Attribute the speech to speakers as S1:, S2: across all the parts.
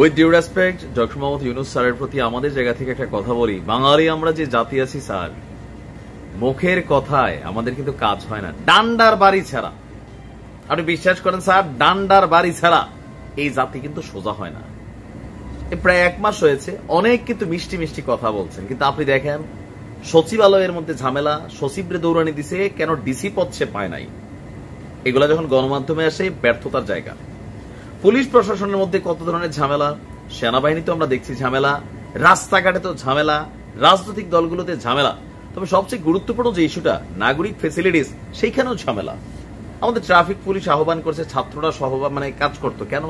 S1: with due respect doctor Mohammad Yunus স্যারের প্রতি আমাদের জায়গা থেকে একটা কথা বলি বাঙালি আমরা যে জাতি আছি স্যার মুখের কথায় আমাদের কিন্তু কাজ হয় না ডান্ডার বাড়ি ছাড়া আপনি বিশ্বাস করেন স্যার ডান্ডার বাড়ি ছাড়া এই জাতি কিন্তু সোজা হয় না প্রায় এক মাস হয়েছে অনেক কিন্তু মিষ্টি মিষ্টি কথা বলছেন কিন্তু আপনি দেখেন সচিবালয়ের মধ্যে ঝামেলা সচিবরে দৌড়ানি দিছে কেন ডিসি পদ সে পায় নাই এগুলা যখন গণমাধ্যমে আসে ব্যর্থতার জায়গা পুলিশ প্রশাসনের মধ্যে কত ধরনের ঝামেলা সেনাবাহিনী তো আমরা দেখছি ঝামেলা রাস্তাঘাটে তো ঝামেলা রাজনৈতিক দলগুলোতে ঝামেলা তবে সবচেয়ে গুরুত্বপূর্ণ যে ইস্যুটা নাগরিক ফেসিলিটিস সেইখানেও ঝামেলা আমাদের ট্রাফিক পুলিশ আহ্বান করছে ছাত্ররা সহ মানে কাজ করতো কেন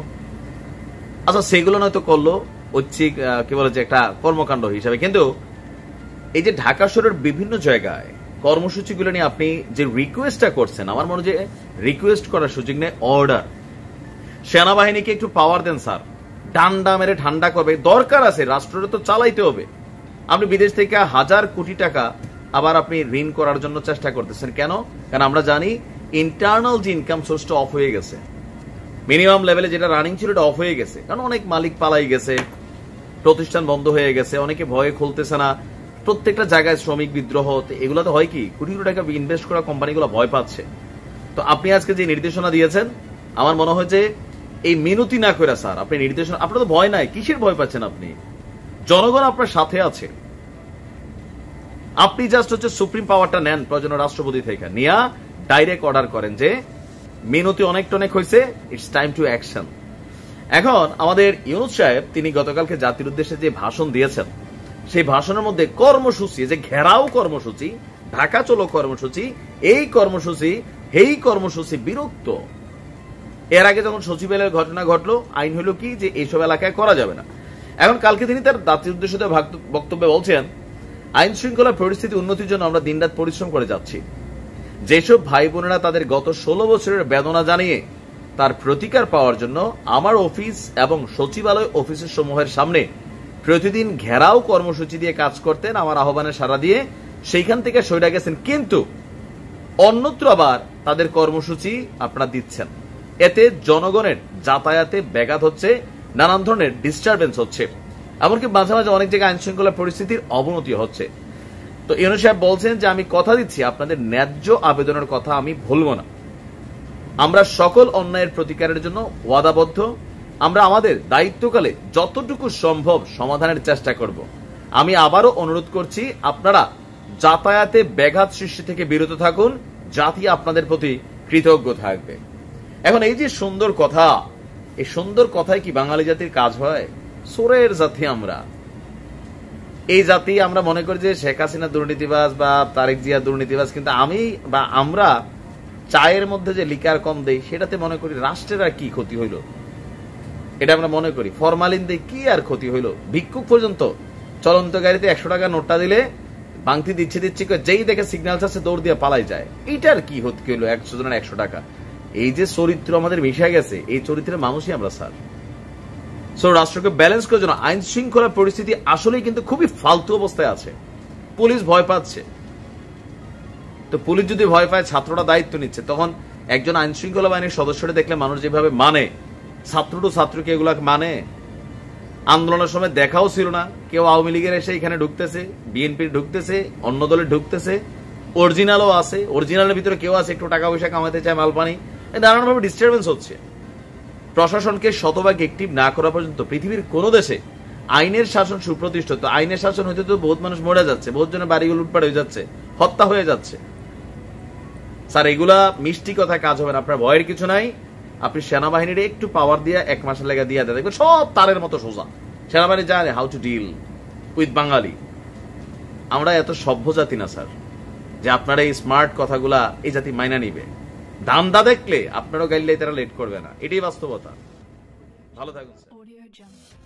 S1: আচ্ছা সেগুলো নয়তো করলো ঐচ্ছিক কি বলে যে একটা কর্মকাণ্ড হিসাবে কিন্তু এই যে ঢাকা শহরের বিভিন্ন জায়গায় কর্মসূচিগুলো নিয়ে আপনি যে রিকোয়েস্টটা করছেন আমার মনে হয় যে রিকোয়েস্ট করার সুযোগ নেই অর্ডার সেনাবাহিনীকে একটু পাওয়ার দেন স্যার ডান্ডা মেরে ঠান্ডা করবে দরকার আছে রাষ্ট্রের তো চালাইতে হবে আপনি বিদেশ থেকে হাজার কোটি টাকা আবার আপনি ঋণ করার জন্য চেষ্টা করতেছেন কেন কারণ আমরা জানি ইন্টারনাল যে ইনকাম সোর্সটা অফ হয়ে গেছে মিনিমাম লেভেলে যেটা রানিং ছিল এটা অফ হয়ে গেছে কারণ অনেক মালিক পালাই গেছে প্রতিষ্ঠান বন্ধ হয়ে গেছে অনেকে ভয়ে খুলতেছে না প্রত্যেকটা জায়গায় শ্রমিক বিদ্রোহ এগুলো তো হয় কি কোটি কোটি টাকা ইনভেস্ট করা কোম্পানিগুলো ভয় পাচ্ছে তো আপনি আজকে যে নির্দেশনা দিয়েছেন আমার মনে হয় যে এই মিনতি না করে স্যার আপনি নির্দেশন আপনার তো ভয় নাই কিসের ভয় পাচ্ছেন আপনি জনগণ আপনার সাথে আছে আপনি জাস্ট হচ্ছে সুপ্রিম পাওয়ারটা নেন প্রয়োজন রাষ্ট্রপতি থেকে নিয়া ডাইরেক্ট অর্ডার করেন যে মিনতি অনেক টনেক হয়েছে ইটস টাইম টু অ্যাকশন এখন আমাদের ইউনুস সাহেব তিনি গতকালকে জাতির উদ্দেশ্যে যে ভাষণ দিয়েছেন সেই ভাষণের মধ্যে কর্মসূচি যে ঘেরাও কর্মসূচি ঢাকা চলো কর্মসূচি এই কর্মসূচি এই কর্মসূচি বিরক্ত এর আগে যখন সচিবালয়ের ঘটনা ঘটলো আইন হলো কি যে এইসব এলাকায় করা যাবে না এখন কালকে তিনি তার দাতির উদ্দেশ্য বক্তব্যে বলছেন আইন শৃঙ্খলা পরিস্থিতি উন্নতির জন্য আমরা দিনরাত পরিশ্রম করে যাচ্ছি যেসব ভাই বোনেরা তাদের গত ষোলো বছরের বেদনা জানিয়ে তার প্রতিকার পাওয়ার জন্য আমার অফিস এবং সচিবালয় অফিসের সমূহের সামনে প্রতিদিন ঘেরাও কর্মসূচি দিয়ে কাজ করতেন আমার আহ্বানে সারা দিয়ে সেইখান থেকে সরে গেছেন কিন্তু অন্যত্র আবার তাদের কর্মসূচি আপনারা দিচ্ছেন এতে জনগণের যাতায়াতে ব্যাঘাত হচ্ছে নানান ধরনের ডিস্টারবেন্স হচ্ছে এমনকি মাঝে মাঝে অনেক জায়গায় আইনশৃঙ্খলা পরিস্থিতির অবনতি হচ্ছে তো ইউনু সাহেব বলছেন যে আমি কথা দিচ্ছি আপনাদের ন্যায্য আবেদনের কথা আমি ভুলব না আমরা সকল অন্যায়ের প্রতিকারের জন্য ওয়াদাবদ্ধ আমরা আমাদের দায়িত্বকালে যতটুকু সম্ভব সমাধানের চেষ্টা করব আমি আবারও অনুরোধ করছি আপনারা যাতায়াতে ব্যাঘাত সৃষ্টি থেকে বিরত থাকুন জাতি আপনাদের প্রতি কৃতজ্ঞ থাকবে এখন এই যে সুন্দর কথা এই সুন্দর কথায় কি বাঙালি জাতির কাজ হয় সোরের জাতি আমরা এই জাতি আমরা মনে করি যে শেখ হাসিনা দুর্নীতিবাস বা তারেক জিয়া দুর্নীতিবাস কিন্তু আমি বা আমরা চায়ের মধ্যে যে লিকার কম দেই সেটাতে মনে করি রাষ্ট্রের আর কি ক্ষতি হইল এটা আমরা মনে করি ফরমালিন দিয়ে কি আর ক্ষতি হইল ভিক্ষুক পর্যন্ত চলন্ত গাড়িতে একশো টাকা নোটটা দিলে বাংতি দিচ্ছে দিচ্ছে যেই দেখে সিগন্যাল আছে দৌড় দিয়ে পালাই যায় এটার কি হতে হইলো একশো জনের একশো টাকা এই যে চরিত্র আমাদের মিশে গেছে এই চরিত্রের মানুষই আমরা স্যার সো রাষ্ট্রকে ব্যালেন্স করার জন্য আইন শৃঙ্খলা পরিস্থিতি আসলেই কিন্তু খুবই ফালতু অবস্থায় আছে পুলিশ ভয় পাচ্ছে তো পুলিশ যদি ভয় পায় ছাত্ররা দায়িত্ব নিচ্ছে তখন একজন আইন শৃঙ্খলা বাহিনীর সদস্যরা দেখলে মানুষ যেভাবে মানে ছাত্র টু ছাত্রকে এগুলা মানে আন্দোলনের সময় দেখাও ছিল না কেউ আওয়ামী লীগের এসে এখানে ঢুকতেছে বিএনপি ঢুকতেছে অন্য দলে ঢুকতেছে অরিজিনালও আছে অরিজিনালের ভিতরে কেউ আছে একটু টাকা পয়সা কামাতে চায় মালপানি নানানভাবে ডিস্টারবেন্স হচ্ছে প্রশাসনকে শতভাগ একটিভ না করা পর্যন্ত পৃথিবীর কোনো দেশে আইনের শাসন সুপ্রতিষ্ঠিত আইনের শাসন হইতে তো বহুত মানুষ মরে যাচ্ছে বহুত জনের বাড়িগুলো লুটপাট হয়ে যাচ্ছে হত্যা হয়ে যাচ্ছে স্যার এগুলা মিষ্টি কথা কাজ হবে না আপনার ভয়ের কিছু নাই আপনি সেনাবাহিনীর একটু পাওয়ার দিয়ে এক মাসের লেগে দিয়ে দেয় দেখবেন সব তারের মতো সোজা সেনাবাহিনী জানে হাউ টু ডিল উইথ বাঙালি আমরা এত সভ্য জাতি না স্যার যে আপনারা এই স্মার্ট কথাগুলা এই জাতি মাইনা নিবে দা দেখলে আপনারও গাইলে তারা লেট করবে না এটাই বাস্তবতা ভালো থাকুন